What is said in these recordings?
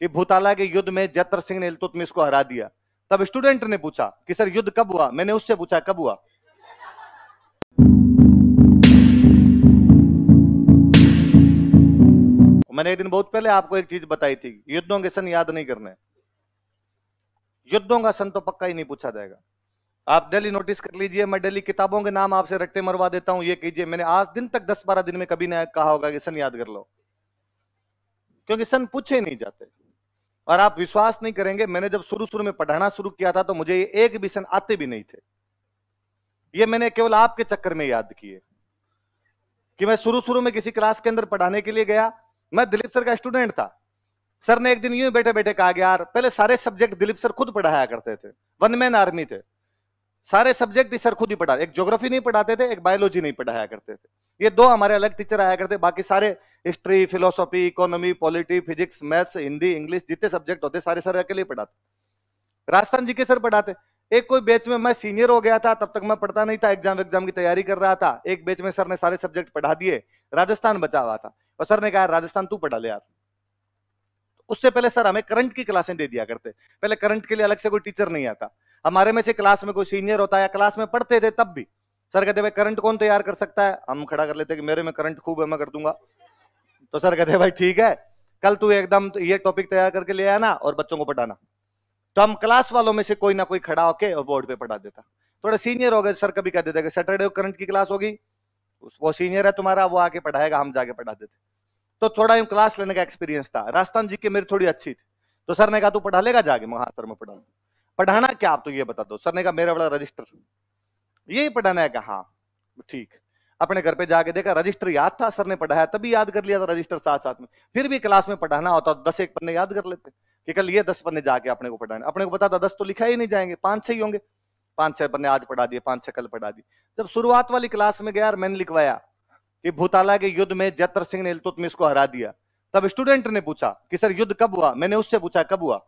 कि भूताला के युद्ध में जत्र सिंह ने इलतुतमिश को हरा दिया तब स्टूडेंट ने पूछा कि सर युद्ध कब हुआ मैंने उससे पूछा कब हुआ मैंने एक दिन बहुत पहले आपको एक चीज बताई थी युद्धों के सन याद नहीं करने युद्धों का सन तो पक्का ही नहीं पूछा जाएगा आप डेली नोटिस कर लीजिए मैं डेली किताबों के नाम आपसे रखते मरवा देता हूं ये कीजिए मैंने आज दिन तक दस बारह दिन में कभी ना कहा होगा कि सन याद कर लो क्योंकि सन पूछे नहीं जाते और आप विश्वास नहीं करेंगे मैंने जब शुरू शुरू में पढ़ाना शुरू किया था तो मुझे ये एक सन आते भी नहीं थे ये मैंने केवल आपके चक्कर में याद किए कि मैं शुरू शुरू में किसी क्लास के अंदर पढ़ाने के लिए गया मैं दिलीप सर का स्टूडेंट था सर ने एक दिन यूं बैठे बैठे कहा यार पहले सारे सब्जेक्ट दिलीप सर खुद पढ़ाया करते थे वन मैन आर्मी थे सारे सब्जेक्ट सर खुद ही पढ़ा एक ज्योग्राफी नहीं पढ़ाते थे एक बायोलॉजी नहीं पढ़ाया करते थे ये दो हमारे अलग टीचर आया करते बाकी सारे history philosophy economy polity physics maths Hindi English जितने सब्जेक्ट होते सारे सर अकेले पढ़ाते राजस्थान जी के सर पढ़ाते एक कोई बैच में मैं सीनियर हो गया था तब तक मैं पढ़ता नहीं था एग्जाम एग्जाम की तैयारी कर रहा था एक बैच में सर ने सारे सब्जेक्ट पढ़ा दिए राजस्थान बचा हुआ था और सर ने कहा राजस्थान तू पढ़ा ले यार उससे पहले सर हमें करंट की क्लासें दे दिया करते पहले करंट के लिए अलग से कोई टीचर नहीं आता हमारे में से क्लास में कोई सीनियर होता या क्लास में पढ़ते थे तब भी सर कहते भाई करंट कौन तैयार कर सकता है हम खड़ा कर लेते कि मेरे में करंट खूब है मैं कर दूंगा तो सर कहते भाई ठीक है कल तू एकदम ये टॉपिक तैयार करके ले आना और बच्चों को पढ़ाना तो हम क्लास वालों में से कोई ना कोई खड़ा होके और बोर्ड पे पढ़ा देता थोड़ा सीनियर हो गए सर कभी कह देते कि सैटरडे को करंट की क्लास होगी वो सीनियर है तुम्हारा वो आके पढ़ाएगा हम जाके पढ़ा देते तो थोड़ा यूँ क्लास लेने का एक्सपीरियंस था राजस्थान जी की मेरी थोड़ी अच्छी थी तो सर ने कहा तू पढ़ा लेगा जाके मैं हाँ सर मैं पढ़ा पढ़ाना क्या आप तो ये बता दो सर ने कहा मेरा बड़ा रजिस्टर यही पढ़ाना है कहा हाँ ठीक अपने घर पे जाके देखा रजिस्टर याद था सर ने पढ़ाया तभी याद कर लिया था रजिस्टर साथ साथ में फिर भी क्लास में पढ़ाना होता तो दस एक पन्ने याद कर लेते कि कल ये दस पन्ने जाके अपने को पढ़ाने अपने को पता था दस तो लिखा ही नहीं जाएंगे पांच छह ही होंगे पाँच छह पन्ने आज पढ़ा दिए पाँच छह कल पढ़ा दिए जब शुरुआत वाली क्लास में गया मैंने लिखवाया कि भूताला के युद्ध में जत्र सिंह ने इलतुतमिस को हरा दिया तब स्टूडेंट ने पूछा कि सर युद्ध कब हुआ मैंने उससे पूछा कब हुआ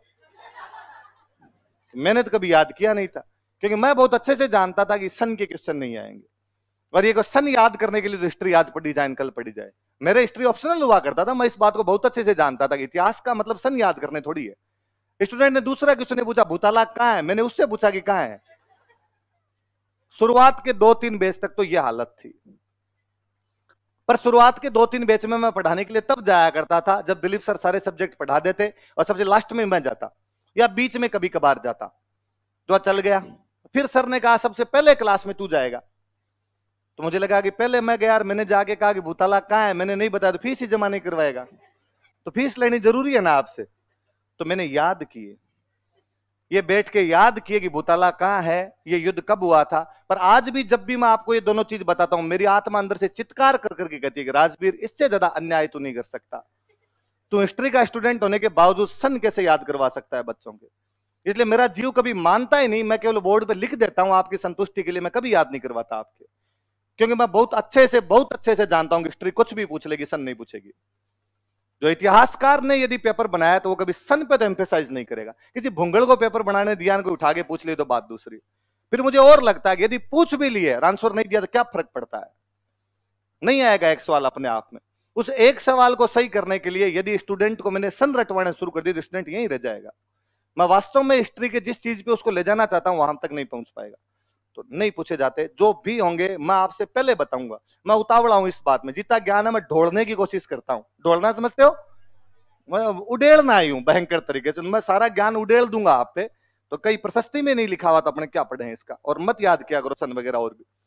मैंने तो कभी याद किया नहीं था क्योंकि मैं बहुत अच्छे से जानता था कि सन के क्वेश्चन नहीं आएंगे और ये क्वेश्चन याद करने के लिए तो हिस्ट्री आज पढ़ी जाए कल पढ़ी जाए मेरा हिस्ट्री ऑप्शनल हुआ करता था मैं इस बात को बहुत अच्छे से जानता था इतिहास का मतलब सन याद करने थोड़ी है स्टूडेंट ने दूसरा क्वेश्चन पूछा भूताला कहाँ है मैंने उससे पूछा कि कहा है शुरुआत के दो तीन बेच तक तो यह हालत थी पर शुरुआत के दो तीन बेच में मैं पढ़ाने के लिए तब जाया करता था जब दिलीप सर सारे सब्जेक्ट पढ़ा देते और सबसे लास्ट में मैं जाता या बीच में कभी कभार जाता तो चल गया फिर सर ने कहा सबसे पहले क्लास में तू जाएगा तो मुझे लगा कि पहले मैं गया यार मैंने जाके कहा कि भूताला कहाँ है मैंने नहीं बताया तो फीस ही जमा नहीं करवाएगा तो फीस लेनी जरूरी है ना आपसे तो मैंने याद किए ये बैठ के याद किए कि भूताला कहाँ है ये युद्ध कब हुआ था पर आज भी जब भी मैं आपको ये दोनों चीज बताता हूं मेरी आत्मा अंदर से चित्कार कर करके कहती है कि राजवीर इससे ज्यादा अन्याय तू नहीं कर सकता तू हिस्ट्री का स्टूडेंट होने के बावजूद सन कैसे याद करवा सकता है बच्चों के इसलिए मेरा जीव कभी मानता ही नहीं मैं केवल बोर्ड पर लिख देता हूं आपकी संतुष्टि के लिए मैं कभी याद नहीं करवाता आपके क्योंकि मैं बहुत अच्छे से बहुत अच्छे से जानता हूं हिस्ट्री कुछ भी पूछ लेगी सन नहीं पूछेगी जो इतिहासकार ने यदि पेपर बनाया तो वो कभी सन पे तो एम्फेसाइज नहीं करेगा किसी भूंगल को पेपर बनाने दिया को उठा के पूछ लिए तो बात दूसरी फिर मुझे और लगता है यदि पूछ भी लिए आंसर नहीं दिया तो क्या फर्क पड़ता है नहीं आएगा एक सवाल अपने आप में उस एक सवाल को सही करने के लिए यदि स्टूडेंट को मैंने सन रटवाना शुरू कर दी तो स्टूडेंट यहीं रह जाएगा मैं वास्तव में हिस्ट्री के जिस चीज पे उसको ले जाना चाहता हूँ वहां तक नहीं पहुंच पाएगा तो नहीं पूछे जाते जो भी होंगे मैं आपसे पहले बताऊंगा मैं उतावड़ा हूं इस बात में जितना ज्ञान है मैं ढोड़ने की कोशिश करता हूं ढोड़ना समझते हो मैं उडेड़ना आई हूं भयंकर तरीके से मैं सारा ज्ञान उडेड़ दूंगा आप पे तो कई प्रशस्ति में नहीं लिखा हुआ था तो अपने क्या पढ़े हैं इसका और मत याद किया करो सन वगैरह और भी